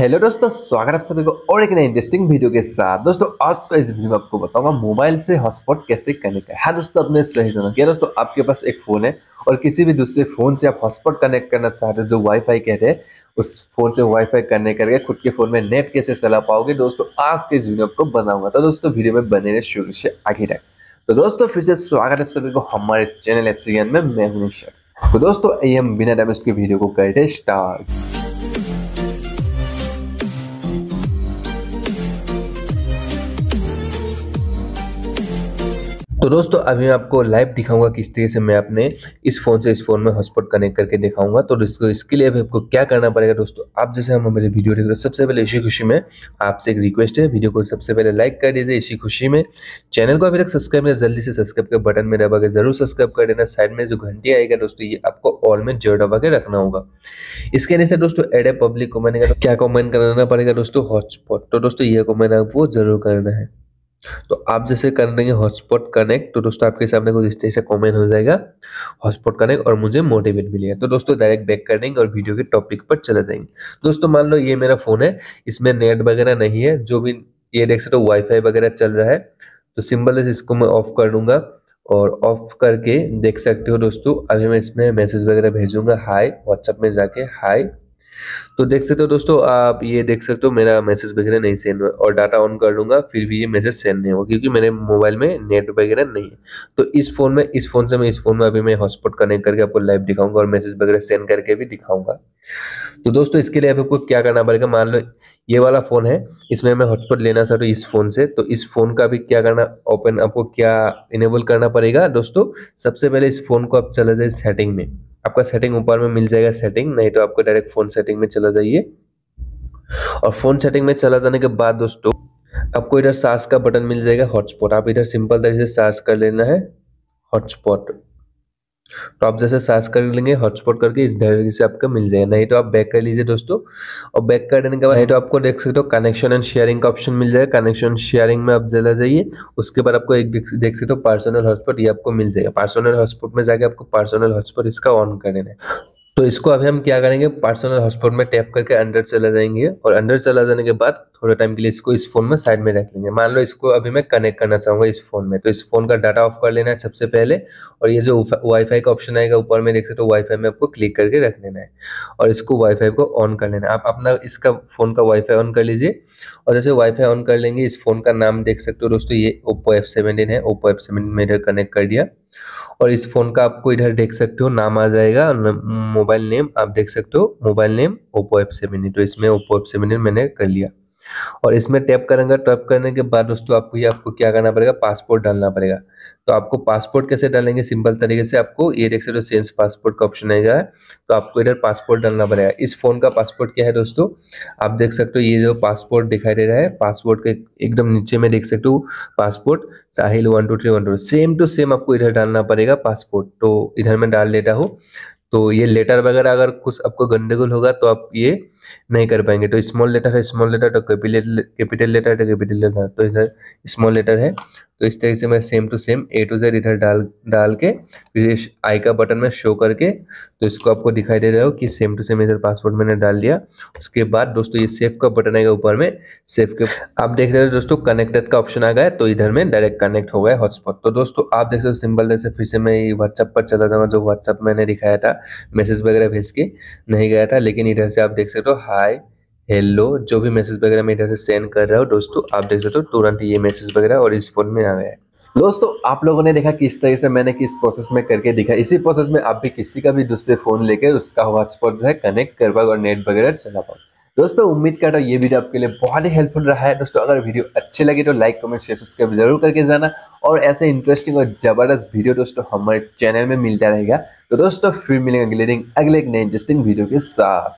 hello दोस्तों स्वागत है आप सभी को और एक नए इंटरेस्टिंग वीडियो के साथ दोस्तों आज का इस वीडियो में आपको बताऊंगा मोबाइल से हॉटस्पॉट कैसे कनेक्ट है हाँ दोस्तों आपने सही सुना क्या दोस्तों आपके पास एक फ़ोन है और किसी भी दूसरे फ़ोन से आप हॉटस्पॉट कनेक्ट करना चाहते हो जो वाईफाई कहते हैं उस फ़ोन से वाईफाई कनेक्ट करके खुद के फ़ोन में नेट कैसे चला पाओगे दोस्तों आज के इस वीडियो आपको बनाऊंगा तो दोस्तों वीडियो में बने रहे शुरू से आगे तक तो दोस्तों फिर से स्वागत है आप सभी को हमारे चैनल एप्सिगन में मैं हूँ निशा तो दोस्तों ये हम बिना डैमेज के वीडियो को करते स्टार्ट तो दोस्तों अभी मैं आपको लाइव दिखाऊंगा किस तरीके से मैं अपने इस फ़ोन से इस फ़ोन में हॉटस्पॉट कनेक्ट करके दिखाऊंगा तो इसको इसके लिए अभी आपको क्या करना पड़ेगा दोस्तों आप जैसे हम मेरे वीडियो देख रहे हो सबसे पहले इसी खुशी में आपसे एक रिक्वेस्ट है वीडियो को सबसे पहले लाइक कर दीजिए इसी खुशी में चैनल को अभी तक सब्सक्राइब नहीं जल्दी से सब्सक्राइब कर बटन में दबा के ज़रूर सब्सक्राइब कर देना साइड में जो घंटी आएगा दोस्तों ये आपको ऑल में जोर दबा के रखना होगा इसके अंदर दोस्तों एड ए पब्लिक कॉमेंट क्या कॉमेंट करना पड़ेगा दोस्तों हॉटस्पॉट तो दोस्तों ये कॉमेंट आपको जरूर करना है तो आप जैसे कर देंगे हॉटस्पॉट कनेक्ट तो दोस्तों आपके सामने कुछ इस तरह से कॉमेंट हो जाएगा हॉटस्पॉट कनेक्ट और मुझे मोटिवेट मिलेगा तो दोस्तों डायरेक्ट बैक कर देंगे और वीडियो के टॉपिक पर चले जाएंगे दोस्तों मान लो ये मेरा फ़ोन है इसमें नेट वगैरह नहीं है जो भी ये देख सकते हो वाईफाई वगैरह चल रहा है तो सिंबल है इसको मैं ऑफ कर दूंगा और ऑफ करके देख सकते हो दोस्तों अभी मैं इसमें मैसेज वगैरह भेजूंगा हाय व्हाट्सएप में जाके हाय तो देख सकते हो दोस्तों आप ये देख सकते हो मेरा मैसेज वगैरह नहीं सेंड हुआ और डाटा ऑन कर लूँगा फिर भी ये मैसेज सेंड नहीं होगा क्योंकि मेरे मोबाइल में नेट वगैरह नहीं है तो इस फ़ोन में इस फ़ोन से मैं इस फ़ोन में अभी मैं हॉटस्पॉट कनेक्ट करके आपको लाइव दिखाऊंगा और मैसेज वगैरह सेंड करके भी दिखाऊंगा तो दोस्तों इसके लिए आपको क्या करना पड़ेगा मान लो ये वाला फ़ोन है इसमें मैं हॉटस्पॉट लेना चाहता हूँ इस फ़ोन से तो इस फ़ोन का भी क्या करना ओपन आपको क्या इनेबल करना पड़ेगा दोस्तों सबसे पहले इस फ़ोन को आप चला जाए सेटिंग में आपका सेटिंग ऊपर में मिल जाएगा सेटिंग नहीं तो आपको डायरेक्ट फोन सेटिंग में चला जाइए और फोन सेटिंग में चला जाने के बाद दोस्तों आपको इधर सार्च का बटन मिल जाएगा हॉटस्पॉट आप इधर सिंपल तरीके से सार्च कर लेना है हॉटस्पॉट तो आप जैसे सर्च कर लेंगे हॉटस्पॉट करके इस तरीके से आपका मिल जाएगा नहीं तो आप बैक कर लीजिए दोस्तों और बैक कर देने के बाद नहीं तो आपको देख सकते हो कनेक्शन एंड शेयरिंग का ऑप्शन मिल जाएगा कनेक्शन शेयरिंग में आप चला जाइए उसके बाद आपको एक देख सकते हो पर्सनल हॉटस्पॉट ये आपको मिल जाएगा पर्सनल हॉटस्पॉट में जाके आपको पर्सनल हॉटस्पॉट इसका ऑन कर देना है तो इसको अभी हम क्या करेंगे पर्सनल हॉटस्पॉट में टैप करके अंडर चला जाएंगे और अंडर चला जाने के बाद थोड़ा टाइम के लिए इसको इस फोन में साइड में रख लेंगे मान लो इसको अभी मैं कनेक्ट करना चाहूँगा इस फोन में तो इस फोन का डाटा ऑफ कर लेना है सबसे पहले और ये जो वाईफाई का ऑप्शन आएगा ऊपर में देख सकते हो तो वाईफाई में आपको क्लिक करके रख लेना है और इसको वाईफाई को ऑन कर लेना है आप अपना इसका फोन का वाईफाई ऑन कर लीजिए और जैसे वाईफाई ऑन कर लेंगे इस फोन का नाम देख सकते हो दोस्तों ये ओप्पो एफ सेवेंटीन है ओप्पो एफ सेवेंटीन मैंने कनेक्ट कर दिया और इस फ़ोन का आपको इधर देख सकते हो नाम आ जाएगा मोबाइल नेम आप देख सकते हो mobile name Oppo F seven तो इसमें ओप्पो एफ सेवन मैंने कर लिया और इसमें टैप करेंगे टैप करने के बाद दोस्तों आपको ये आपको क्या करना पड़ेगा पासपोर्ट डालना पड़ेगा तो आपको पासपोर्ट कैसे डालेंगे सिंपल तरीके से आपको ये देख सकते हो सेंस पासपोर्ट का ऑप्शन आएगा तो आपको इधर पासपोर्ट डालना पड़ेगा इस फ़ोन का पासपोर्ट क्या है दोस्तों आप देख सकते हो ये जो पासपोर्ट दिखाई दे रहा है पासपोर्ट के एकदम नीचे में देख सकते हो passport Sahil one two three one two same to same आपको इधर डालना पड़ेगा पासपोर्ट तो इधर मैं डाल लेता हूँ तो ये लेटर वगैरह अगर कुछ आपको गंडगोल होगा तो आप ये नहीं कर पाएंगे तो स्मॉल लेटर है स्मॉल लेटर तो कैपिटल कैपिटल लेटर है कैपिटल लेटर तो इधर स्मॉल लेटर है तो इस तरीके से मैं same to same A to Z इधर डाल डाल के फिर आई का बटन में शो करके तो इसको आपको दिखाई दे रहा हो कि सेम टू सेम इधर पासवर्ड मैंने डाल दिया उसके बाद दोस्तों ये सेफ का बटन आएगा ऊपर में सेफ के आप देख रहे हो दोस्तों कनेक्टेड का ऑप्शन आ गया तो इधर में डायरेक्ट कनेक्ट हो गया हॉटस्पॉट तो दोस्तों आप देख सकते हो सिंपल जैसे फिर से मैं व्हाट्सअप पर चला जाऊँगा जो व्हाट्सअप मैंने दिखाया था मैसेज वगैरह भेज के नहीं गया था लेकिन इधर से आप देख सकते हो सकते हो हाय हेलो जो भी मैसेज वगैरह मैं इधर से सेंड कर रहा हूँ दोस्तों आप देख सकते हो तुरंत ये मैसेज वगैरह और इस फोन में आया है दोस्तों आप लोगों ने देखा किस तरीके से मैंने किस प्रोसेस में करके दिखा इसी प्रोसेस में आप भी किसी का भी दूसरे फोन लेकर उसका हॉटस्पॉट जो है कनेक्ट कर पाओ और नेट वगैरह चला पाओ दोस्तों उम्मीद करता हूँ ये वीडियो आपके लिए बहुत ही हेल्पफुल रहा है दोस्तों अगर वीडियो अच्छे लगे तो लाइक कमेंट शेयर सब्सक्राइब जरूर करके जाना और ऐसे इंटरेस्टिंग और ज़बरदस्त वीडियो दोस्तों हमारे चैनल में मिलता रहेगा तो दोस्तों फिर मिलेंगे अगले एक नए इंटरेस्टिंग वीडियो के साथ